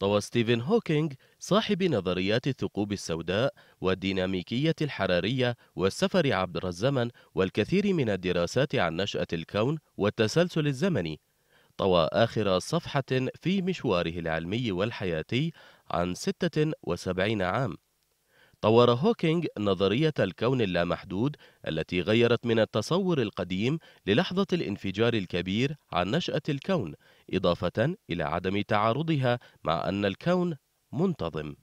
طوى ستيفن هوكينج صاحب نظريات الثقوب السوداء والديناميكية الحرارية والسفر عبر الزمن والكثير من الدراسات عن نشأة الكون والتسلسل الزمني طوى آخر صفحة في مشواره العلمي والحياتي عن 76 عام طور هوكينج نظرية الكون اللامحدود التي غيرت من التصور القديم للحظة الانفجار الكبير عن نشأة الكون، إضافة إلى عدم تعارضها مع أن الكون منتظم.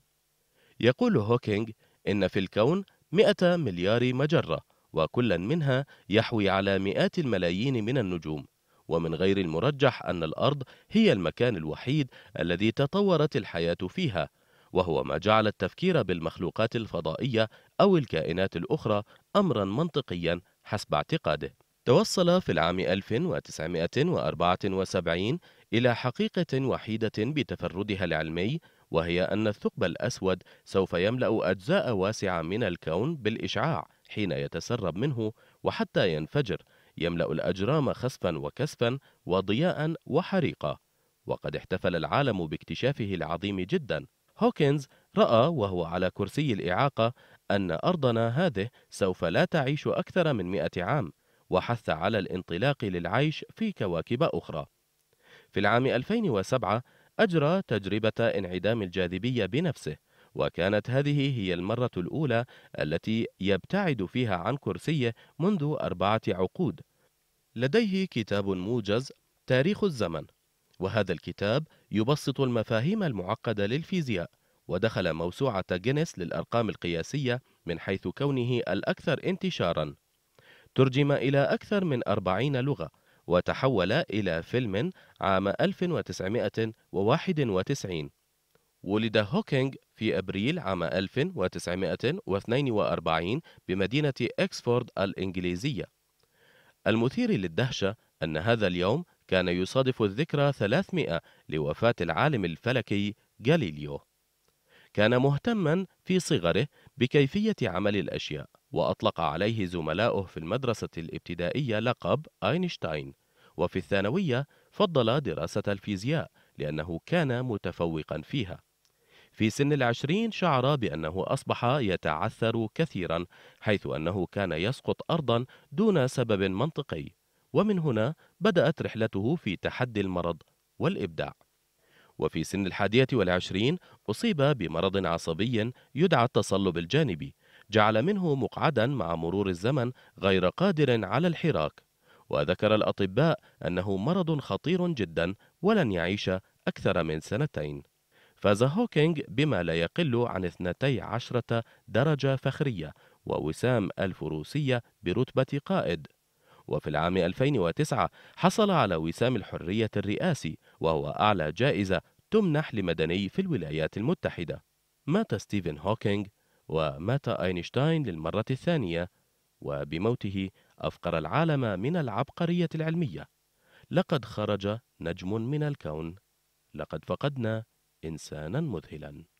يقول هوكينج إن في الكون 100 مليار مجرة، وكل منها يحوي على مئات الملايين من النجوم، ومن غير المرجح أن الأرض هي المكان الوحيد الذي تطورت الحياة فيها، وهو ما جعل التفكير بالمخلوقات الفضائية أو الكائنات الأخرى أمرا منطقيا حسب اعتقاده توصل في العام 1974 إلى حقيقة وحيدة بتفردها العلمي وهي أن الثقب الأسود سوف يملأ أجزاء واسعة من الكون بالإشعاع حين يتسرب منه وحتى ينفجر يملأ الأجرام خسفا وكسفا وضياء وحريقة وقد احتفل العالم باكتشافه العظيم جدا هوكنز رأى وهو على كرسي الإعاقة أن أرضنا هذه سوف لا تعيش أكثر من مئة عام وحث على الانطلاق للعيش في كواكب أخرى في العام 2007 أجرى تجربة انعدام الجاذبية بنفسه وكانت هذه هي المرة الأولى التي يبتعد فيها عن كرسيه منذ أربعة عقود لديه كتاب موجز تاريخ الزمن وهذا الكتاب يبسط المفاهيم المعقدة للفيزياء ودخل موسوعة جينيس للأرقام القياسية من حيث كونه الأكثر انتشارا ترجم إلى أكثر من أربعين لغة وتحول إلى فيلم عام 1991 ولد هوكينج في أبريل عام 1942 بمدينة إكسفورد الإنجليزية المثير للدهشة أن هذا اليوم كان يصادف الذكرى 300 لوفاة العالم الفلكي غاليليو كان مهتما في صغره بكيفية عمل الأشياء وأطلق عليه زملاؤه في المدرسة الابتدائية لقب أينشتاين وفي الثانوية فضل دراسة الفيزياء لأنه كان متفوقا فيها في سن العشرين شعر بأنه أصبح يتعثر كثيرا حيث أنه كان يسقط أرضا دون سبب منطقي ومن هنا بدأت رحلته في تحدي المرض والإبداع وفي سن الحادية والعشرين أصيب بمرض عصبي يدعى التصلب الجانبي جعل منه مقعدا مع مرور الزمن غير قادر على الحراك وذكر الأطباء أنه مرض خطير جدا ولن يعيش أكثر من سنتين فاز هوكينج بما لا يقل عن 12 درجة فخرية ووسام الفروسية برتبة قائد وفي العام 2009 حصل على وسام الحرية الرئاسي وهو أعلى جائزة تمنح لمدني في الولايات المتحدة مات ستيفن هوكينج ومات أينشتاين للمرة الثانية وبموته أفقر العالم من العبقرية العلمية لقد خرج نجم من الكون لقد فقدنا إنسانا مذهلا